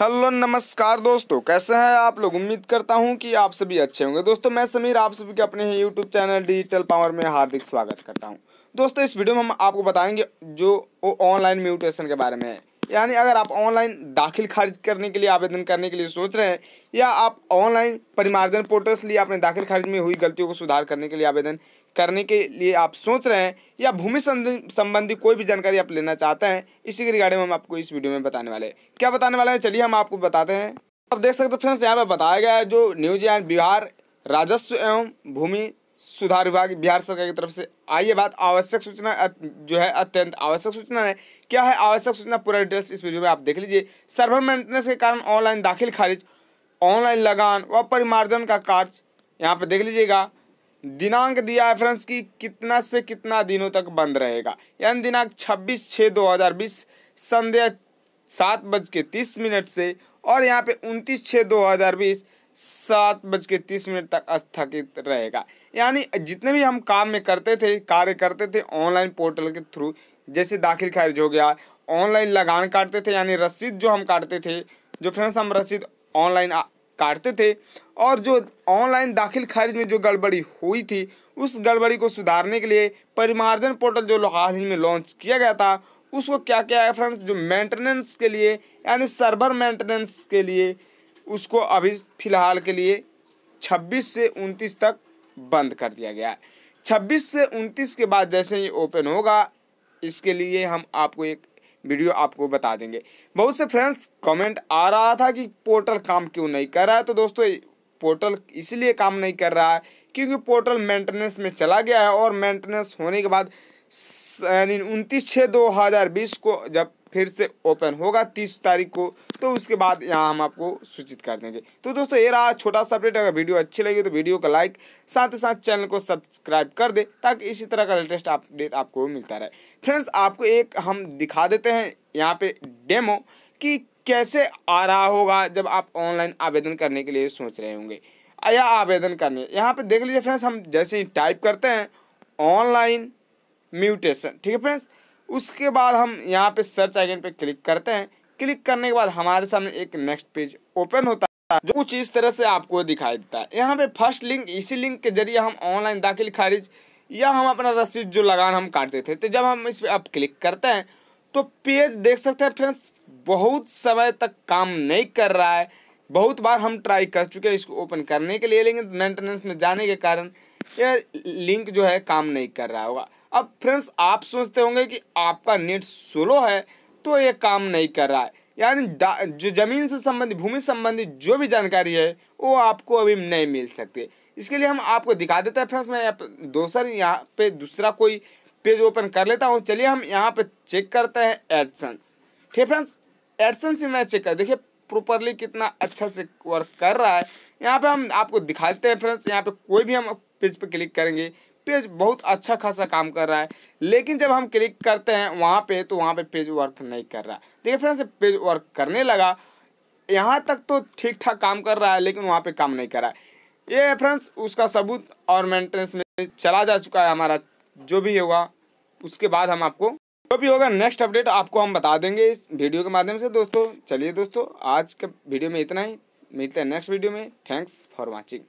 hello नमस्कार दोस्तों कैसे हैं आप लोग उम्मीद करता हूं कि आप सभी अच्छे होंगे दोस्तों मैं समीर आप सभी के अपने ही यूट्यूब चैनल डिजिटल पावर में हार्दिक स्वागत करता हूं दोस्तों इस वीडियो में हम आपको बताएंगे जो ऑनलाइन म्यूटेशन के बारे में है यानी अगर आप ऑनलाइन दाखिल खारिज करने के लिए आवेदन करने के लिए सोच रहे हैं या आप ऑनलाइन परिमार्जन पोर्टल से लिए अपने दाखिल खारिज में हुई गलतियों को सुधार करने के लिए आवेदन करने के लिए आप सोच रहे हैं या भूमि संबंधी कोई भी जानकारी आप लेना चाहते हैं इसी के रिगार्डिंग हम आपको इस वीडियो में बताने वाले हैं क्या बताने वाले हैं चलिए हम आपको बताते हैं अब देख सकते हो फ्रेंड्स यहाँ पे बताया गया है जो न्यूज एंड बिहार राजस्व एवं भूमि सुधार विभाग बिहार सरकार की तरफ से आइए बात आवश्यक सूचना जो है अत्यंत आवश्यक सूचना है क्या है आवश्यक सूचना पूरा डिटेल्स इस वीडियो में आप देख लीजिए सर्वर मेंटेनेंस के कारण ऑनलाइन दाखिल खारिज ऑनलाइन लगान व परिमार्जन का कार्य यहाँ पर देख लीजिएगा दिनांक दिया है फ्रेंड्स की कितना से कितना दिनों तक बंद रहेगा यानी दिनांक छब्बीस छः 2020 संध्या सात बज के तीस मिनट से और यहाँ पे उनतीस छः दो हज़ार बीस सात बज के तीस मिनट तक स्थगित रहेगा यानी जितने भी हम काम में करते थे कार्य करते थे ऑनलाइन पोर्टल के थ्रू जैसे दाखिल खारिज हो गया ऑनलाइन लगान काटते थे यानी रसीद जो हम काटते थे जो फ्रेंड्स हम रसीद ऑनलाइन काटते थे और जो ऑनलाइन दाखिल खारिज में जो गड़बड़ी हुई थी उस गड़बड़ी को सुधारने के लिए परिमार्जन पोर्टल जो हाल ही में लॉन्च किया गया था उसको क्या क्या है फ्रेंड्स जो मेंटेनेंस के लिए यानी सर्वर मेंटेनेंस के लिए उसको अभी फ़िलहाल के लिए 26 से 29 तक बंद कर दिया गया है 26 से 29 के बाद जैसे ही ओपन होगा इसके लिए हम आपको एक वीडियो आपको बता देंगे बहुत से फ्रेंड्स कमेंट आ रहा था कि पोर्टल काम क्यों नहीं कर रहा है तो दोस्तों पोर्टल इसलिए काम नहीं कर रहा है क्योंकि पोर्टल मेंटेनेंस में चला गया है और मेंटेनेंस होने के बाद यानी उनतीस छः दो हज़ार बीस को जब फिर से ओपन होगा तीस तारीख को तो उसके बाद यहाँ हम आपको सूचित कर देंगे तो दोस्तों ये रहा छोटा सा अपडेट अगर वीडियो अच्छी लगी तो वीडियो का लाइक साथ ही साथ चैनल को सब्सक्राइब कर दे ताकि इसी तरह का लेटेस्ट अपडेट आपको मिलता रहे फ्रेंड्स आपको एक हम दिखा देते हैं यहाँ पे डेमो कि कैसे आ रहा होगा जब आप ऑनलाइन आवेदन करने के लिए सोच रहे होंगे या आवेदन करने यहाँ पर देख लीजिए फ्रेंड्स हम जैसे ही टाइप करते हैं ऑनलाइन म्यूटेशन ठीक है फ्रेंड्स उसके बाद हम यहाँ पे सर्च आइकन पे क्लिक करते हैं क्लिक करने के बाद हमारे सामने एक नेक्स्ट पेज ओपन होता है जो कुछ इस तरह से आपको दिखाई देता है यहाँ पे फर्स्ट लिंक इसी लिंक के जरिए हम ऑनलाइन दाखिल खारिज या हम अपना रसीद जो लगान हम काटते थे तो जब हम इस पर अब क्लिक करते हैं तो पेज देख सकते हैं फ्रेंड्स बहुत समय तक काम नहीं कर रहा है बहुत बार हम ट्राई कर चुके हैं इसको ओपन करने के लिए लेकिन मेंटेनेंस में जाने के कारण यह लिंक जो है काम नहीं कर रहा होगा अब फ्रेंड्स आप सोचते होंगे कि आपका नेट स्लो है तो ये काम नहीं कर रहा है यानी जो ज़मीन से संबंधित भूमि संबंधित जो भी जानकारी है वो आपको अभी नहीं मिल सकती इसके लिए हम आपको दिखा देते हैं फ्रेंड्स मैं दूसर यहाँ पे दूसरा कोई पेज ओपन कर लेता हूँ चलिए हम यहाँ पे चेक करते हैं एडसन्स ठीक है फ्रेंड्स एडसन्स ही मैं चेक कर देखिए प्रॉपरली कितना अच्छा से वर्क कर रहा है यहाँ पे हम आपको दिखा देते हैं फ्रेंड्स यहाँ पे कोई भी हम पेज पे क्लिक करेंगे पेज बहुत अच्छा खासा काम कर रहा है लेकिन जब हम क्लिक करते हैं वहाँ पे तो वहाँ पे पेज वर्क नहीं कर रहा है देखिए फ्रेंड्स पेज वर्क करने लगा यहाँ तक तो ठीक ठाक काम कर रहा है लेकिन वहाँ पे काम नहीं कर रहा है ये फ्रेंड्स उसका सबूत और मेंटेनेंस में चला जा चुका है हमारा जो भी होगा उसके बाद हम आपको जो भी होगा नेक्स्ट अपडेट आपको हम बता देंगे इस वीडियो के माध्यम से दोस्तों चलिए दोस्तों आज के वीडियो में इतना ही मिलते हैं नेक्स्ट वीडियो में थैंक्स फॉर वॉचिंग